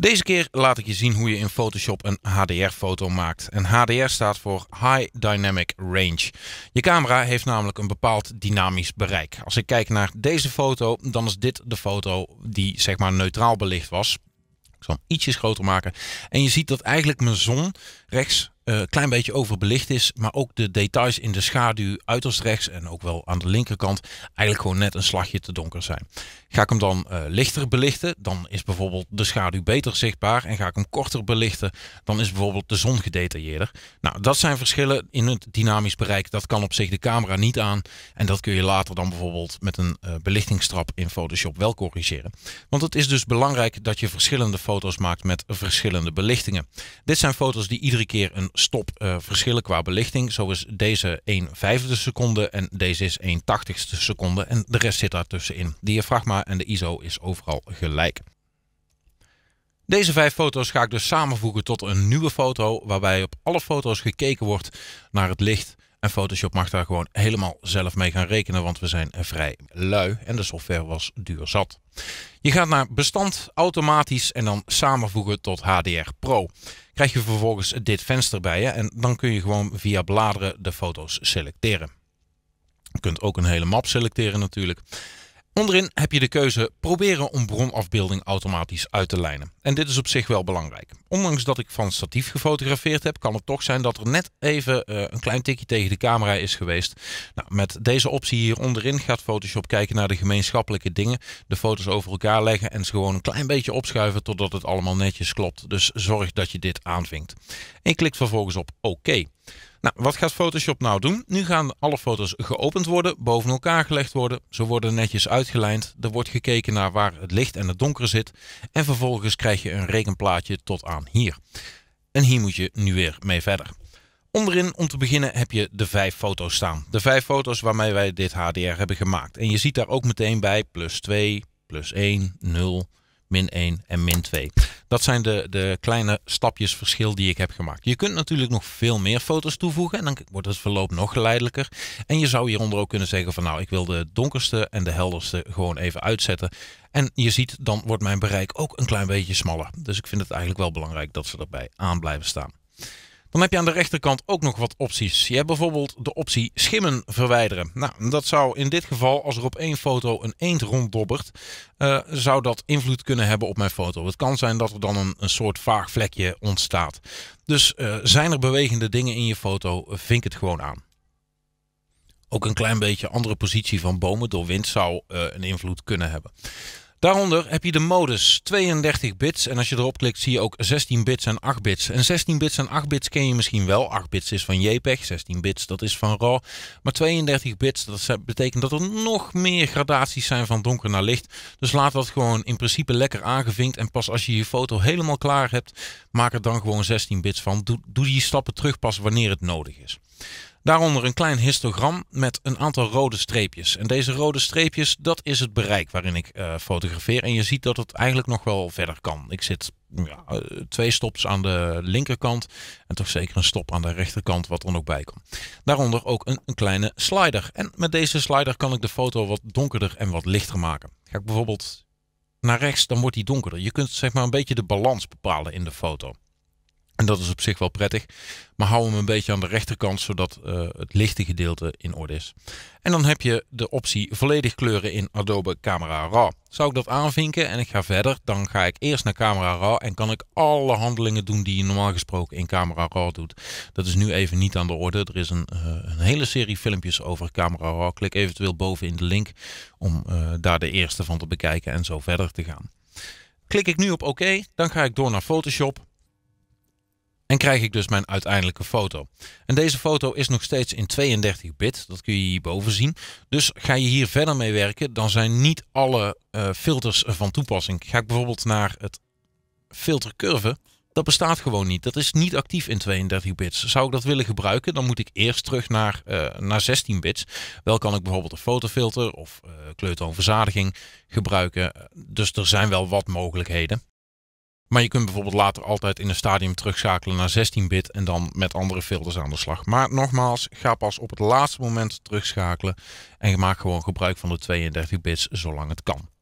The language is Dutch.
Deze keer laat ik je zien hoe je in Photoshop een HDR-foto maakt. En HDR staat voor High Dynamic Range. Je camera heeft namelijk een bepaald dynamisch bereik. Als ik kijk naar deze foto, dan is dit de foto die zeg maar neutraal belicht was. Ik zal hem ietsjes groter maken. En je ziet dat eigenlijk mijn zon rechts eh, klein beetje overbelicht is. Maar ook de details in de schaduw uiterst rechts en ook wel aan de linkerkant eigenlijk gewoon net een slagje te donker zijn. Ga ik hem dan eh, lichter belichten, dan is bijvoorbeeld de schaduw beter zichtbaar. En ga ik hem korter belichten, dan is bijvoorbeeld de zon gedetailleerder. Nou, dat zijn verschillen in het dynamisch bereik. Dat kan op zich de camera niet aan. En dat kun je later dan bijvoorbeeld met een uh, belichtingstrap in Photoshop wel corrigeren. Want het is dus belangrijk dat je verschillende foto's maakt met verschillende belichtingen. Dit zijn foto's die iedere keer een stop eh, verschillen qua belichting. Zo is deze 1 vijfde seconde en deze is 1 tachtigste seconde en de rest zit daar tussenin. diafragma en de ISO is overal gelijk. Deze vijf foto's ga ik dus samenvoegen tot een nieuwe foto waarbij op alle foto's gekeken wordt naar het licht. En Photoshop mag daar gewoon helemaal zelf mee gaan rekenen, want we zijn vrij lui en de software was duur zat. Je gaat naar bestand automatisch en dan samenvoegen tot HDR Pro krijg je vervolgens dit venster bij je. En dan kun je gewoon via bladeren de foto's selecteren. Je kunt ook een hele map selecteren natuurlijk. Onderin heb je de keuze proberen om bronafbeelding automatisch uit te lijnen. En dit is op zich wel belangrijk. Ondanks dat ik van statief gefotografeerd heb, kan het toch zijn dat er net even eh, een klein tikje tegen de camera is geweest. Nou, met deze optie hier onderin gaat Photoshop kijken naar de gemeenschappelijke dingen, de foto's over elkaar leggen en ze gewoon een klein beetje opschuiven totdat het allemaal netjes klopt. Dus zorg dat je dit aanvinkt. En klikt vervolgens op OK. Nou, wat gaat Photoshop nou doen? Nu gaan alle foto's geopend worden, boven elkaar gelegd worden. Ze worden netjes uitgelijnd. Er wordt gekeken naar waar het licht en het donker zit. En vervolgens krijg je een rekenplaatje tot aan hier. En hier moet je nu weer mee verder. Onderin om te beginnen heb je de vijf foto's staan. De vijf foto's waarmee wij dit HDR hebben gemaakt. En je ziet daar ook meteen bij plus 2, plus 1, 0, min 1 en min 2. Dat zijn de, de kleine stapjes verschil die ik heb gemaakt. Je kunt natuurlijk nog veel meer foto's toevoegen en dan wordt het verloop nog geleidelijker. En je zou hieronder ook kunnen zeggen van nou, ik wil de donkerste en de helderste gewoon even uitzetten. En je ziet, dan wordt mijn bereik ook een klein beetje smaller. Dus ik vind het eigenlijk wel belangrijk dat ze erbij aan blijven staan. Dan heb je aan de rechterkant ook nog wat opties. Je hebt bijvoorbeeld de optie schimmen verwijderen. Nou, dat zou in dit geval, als er op één foto een eend ronddobbert, eh, zou dat invloed kunnen hebben op mijn foto. Het kan zijn dat er dan een, een soort vaag vlekje ontstaat. Dus eh, zijn er bewegende dingen in je foto, vink het gewoon aan. Ook een klein beetje andere positie van bomen door wind zou eh, een invloed kunnen hebben. Daaronder heb je de modus 32 bits en als je erop klikt zie je ook 16 bits en 8 bits. En 16 bits en 8 bits ken je misschien wel. 8 bits is van JPEG, 16 bits dat is van RAW. Maar 32 bits dat betekent dat er nog meer gradaties zijn van donker naar licht. Dus laat dat gewoon in principe lekker aangevinkt en pas als je je foto helemaal klaar hebt maak er dan gewoon 16 bits van. Doe, doe die stappen terug pas wanneer het nodig is. Daaronder een klein histogram met een aantal rode streepjes. En deze rode streepjes, dat is het bereik waarin ik eh, fotografeer. En je ziet dat het eigenlijk nog wel verder kan. Ik zit ja, eh, twee stops aan de linkerkant en toch zeker een stop aan de rechterkant wat er nog bij komt. Daaronder ook een, een kleine slider. En met deze slider kan ik de foto wat donkerder en wat lichter maken. Ga ik bijvoorbeeld naar rechts, dan wordt die donkerder. Je kunt zeg maar een beetje de balans bepalen in de foto. En dat is op zich wel prettig. Maar hou hem een beetje aan de rechterkant, zodat eh, het lichte gedeelte in orde is. En dan heb je de optie volledig kleuren in Adobe Camera Raw. Zou ik dat aanvinken en ik ga verder, dan ga ik eerst naar Camera Raw en kan ik alle handelingen doen die je normaal gesproken in Camera Raw doet. Dat is nu even niet aan de orde. Er is een, eh, een hele serie filmpjes over Camera Raw. Klik eventueel boven in de link om eh, daar de eerste van te bekijken en zo verder te gaan. Klik ik nu op OK, dan ga ik door naar Photoshop. En krijg ik dus mijn uiteindelijke foto. En deze foto is nog steeds in 32 bit. Dat kun je hierboven zien. Dus ga je hier verder mee werken, dan zijn niet alle eh, filters eh, van toepassing. Ga ik bijvoorbeeld naar het filter curve. Dat bestaat gewoon niet. Dat is niet actief in 32 bits. Zou ik dat willen gebruiken, dan moet ik eerst terug naar, eh, naar 16 bits. Wel kan ik bijvoorbeeld een fotofilter of uh, kleurtoonverzadiging gebruiken. Dus er zijn wel wat mogelijkheden. Maar je kunt bijvoorbeeld later altijd in een stadium terugschakelen naar 16-bit en dan met andere filters aan de slag. Maar nogmaals, ga pas op het laatste moment terugschakelen en maak gewoon gebruik van de 32 bits zolang het kan.